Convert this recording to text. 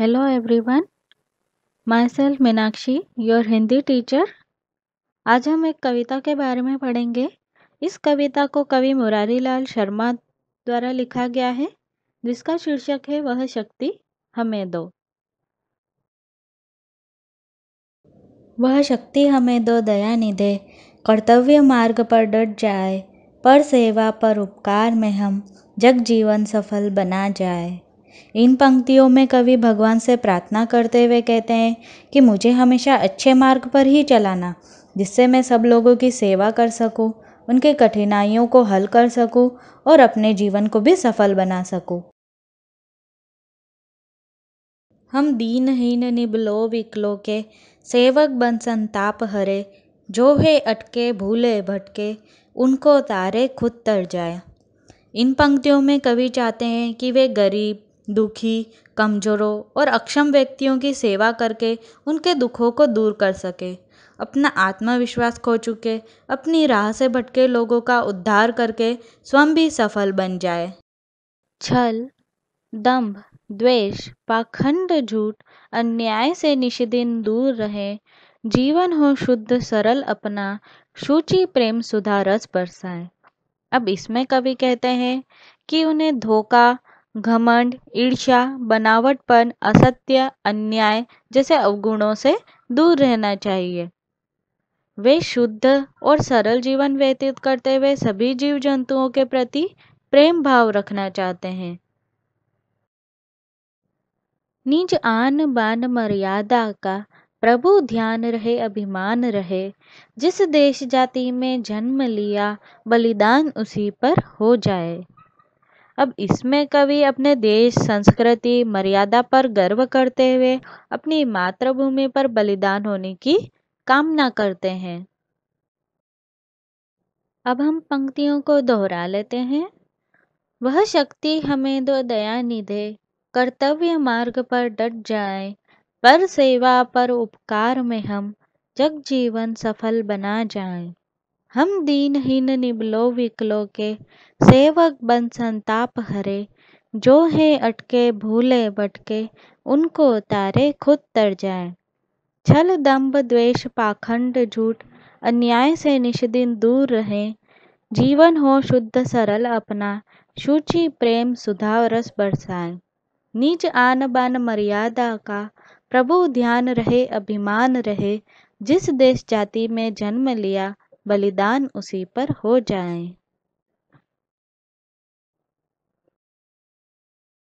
Hello myself Meenakshi your Hindi teacher आज हम एक कविता के बारे में पढ़ेंगे इस कविता को कवि मुरारी लाल शर्मा द्वारा लिखा गया है जिसका शीर्षक है वह शक्ति हमें दो वह शक्ति हमें दो दया निधे कर्तव्य मार्ग पर डट जाए पर सेवा पर उपकार में हम जग जीवन सफल बना जाए इन पंक्तियों में कवि भगवान से प्रार्थना करते हुए कहते हैं कि मुझे हमेशा अच्छे मार्ग पर ही चलाना जिससे मैं सब लोगों की सेवा कर सकूँ उनके कठिनाइयों को हल कर सकूँ और अपने जीवन को भी सफल बना सकूँ हम दीनहीन निबलो विकलो के सेवक बन संताप हरे जो है अटके भूले भटके उनको तारे खुद तर जाए इन पंक्तियों में कवि चाहते हैं कि वे गरीब दुखी कमजोरों और अक्षम व्यक्तियों की सेवा करके उनके दुखों को दूर कर सके अपना आत्मविश्वास खो चुके अपनी राह से भटके लोगों का उद्धार करके स्वयं भी सफल बन जाए छल दंभ द्वेष पाखंड झूठ अन्याय से निषिदिन दूर रहे जीवन हो शुद्ध सरल अपना शुचि प्रेम सुधा रस बरसाए अब इसमें कवि कहते हैं कि उन्हें धोखा घमंड ईर्ष्या बनावटपन असत्य अन्याय जैसे अवगुणों से दूर रहना चाहिए वे शुद्ध और सरल जीवन व्यतीत करते हुए सभी जीव जंतुओं के प्रति प्रेम भाव रखना चाहते हैं निज आन बान मर्यादा का प्रभु ध्यान रहे अभिमान रहे जिस देश जाति में जन्म लिया बलिदान उसी पर हो जाए अब इसमें कवि अपने देश संस्कृति मर्यादा पर गर्व करते हुए अपनी मातृभूमि पर बलिदान होने की कामना करते हैं अब हम पंक्तियों को दोहरा लेते हैं वह शक्ति हमें दो दया निधे कर्तव्य मार्ग पर डट जाए पर सेवा पर उपकार में हम जग जीवन सफल बना जाए हम दीनहीन निबलो विकलो के सेवक बन संताप हरे जो है अटके भूले बटके उनको तारे खुद तर जाए छल दम्ब द्वेष पाखंड झूठ अन्याय से निष्दिन दूर रहे जीवन हो शुद्ध सरल अपना शुचि प्रेम सुधा रस बरसाए नीच आन बान मर्यादा का प्रभु ध्यान रहे अभिमान रहे जिस देश जाति में जन्म लिया बलिदान उसी पर हो जाएं